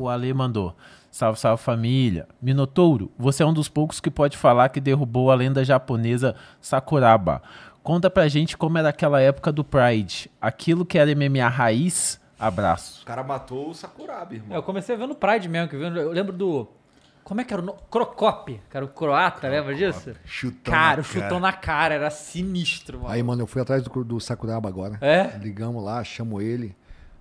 O Ale mandou. Salve, salve família. Minotouro, você é um dos poucos que pode falar que derrubou a lenda japonesa Sakuraba. Conta pra gente como era aquela época do Pride. Aquilo que era MMA raiz. Abraço. O cara matou o Sakuraba, irmão. Eu comecei vendo Pride mesmo, que eu lembro do. Como é que era o nome? Crocop, cara, o croata, Crocop. lembra disso? Chutão. Cara, na chutão cara. na cara, era sinistro, mano. Aí, mano, eu fui atrás do, do Sakuraba agora. É? Ligamos lá, chamo ele.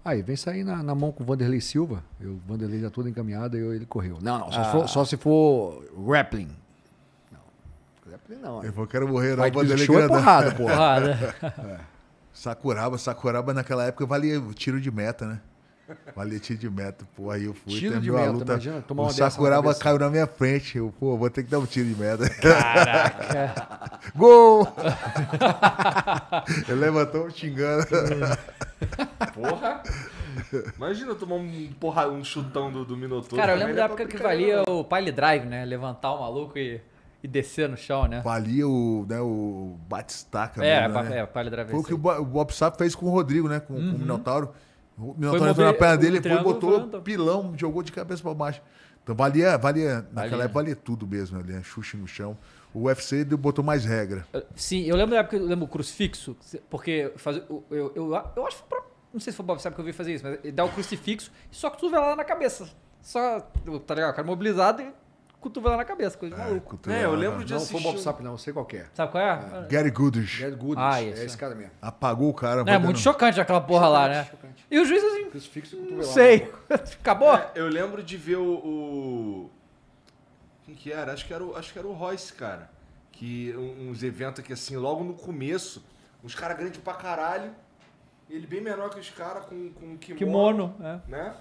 Aí, vem sair na, na mão com o Vanderlei Silva. Eu, o Vanderlei já todo encaminhado e ele correu. Não, não, só, ah. se, for, ah. só se for grappling. Não, grappling não. Eu quero morrer, não. Vai, Vanderlei show grandão. é porrada, porra. Porrada. é. Sakuraba, Sakuraba naquela época valia tiro de meta, né? Valia tiro de meta, pô. Aí eu fui, tiro de meta, luta. Imagina, tomar uma o Sakuraba caiu na minha frente. Eu, pô, vou ter que dar um tiro de meta. Caraca! Gol! Ele levantou xingando. É. Porra! Imagina tomar um, porra, um chutão do, do Minotauro. Cara, eu lembro da é época que valia não. o pile drive, né? Levantar o maluco e, e descer no chão, né? Valia o, né, o batistaca. É, mesmo, né? é, pile drive. Foi o que o Bob Sapp fez com o Rodrigo, né? Com, uhum. com o uhum. Minotauro. O Minotauro foi entrou na perna dele, foi botou pilão, jogou de cabeça para baixo. Então valia, valia, valia. naquela época valia tudo mesmo, ali, né? Xuxa no chão. O UFC botou mais regra. Sim, eu lembro da época, eu lembro o crucifixo, porque faz, eu, eu, eu, eu acho que não sei se foi o Bob sabe que eu vi fazer isso, mas ele dá o crucifixo e só cotovelada na cabeça. Só, tá ligado? O cara mobilizado e cotovelada na cabeça, coisa de é, maluco. É, eu lembro de não, assistir... Não foi Bob Sap, não, sei qual é. Sabe qual é? é. Gary Goodish. Gary Goodish, ah, esse, é esse cara mesmo. Apagou o cara. É, é muito chocante aquela porra chocante, lá, né? Chocante. E o juiz assim, Crucifixo não sei, acabou? É, eu lembro de ver o... o... Quem que era? Acho que era, o, acho que era o Royce, cara. Que uns eventos aqui assim, logo no começo, uns caras grandes pra caralho... Ele bem menor que os caras, com, com kimono. Kimono, é. Né?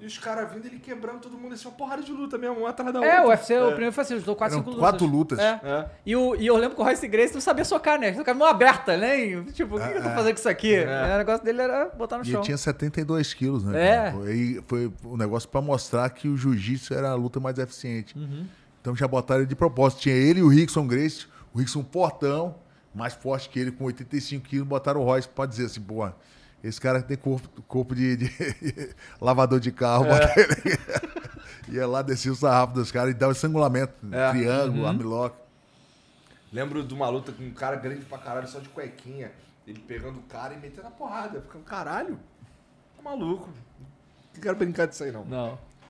E os caras vindo, ele quebrando todo mundo. é uma porrada de luta mesmo, atrás da é, outra. É, o UFC, é. o primeiro foi assim, lutou quatro, Eram cinco lutas. Quatro lutas. É. É. E, o, e eu lembro que o Royce Grace não sabia socar, né? Socava mão aberta, né? tipo, o que, é, que eu tô é. fazendo com isso aqui? O negócio dele era botar no e chão. Ele tinha 72 quilos, né? É. E foi um negócio pra mostrar que o jiu-jitsu era a luta mais eficiente. Uhum. Então já botaram ele de propósito. Tinha ele e o Rickson Grace, o Rickson portão mais forte que ele, com 85 quilos, botaram o Royce pode dizer assim, pô, esse cara tem corpo, corpo de, de, lavador de carro, é. ele. ia é lá, descia o sarrafo dos caras e dava estrangulamento, é. triângulo, uhum. armlock. Lembro de uma luta com um cara grande pra caralho, só de cuequinha, ele pegando o cara e metendo a porrada, ficando caralho, tá maluco, não quero brincar disso aí não. Não.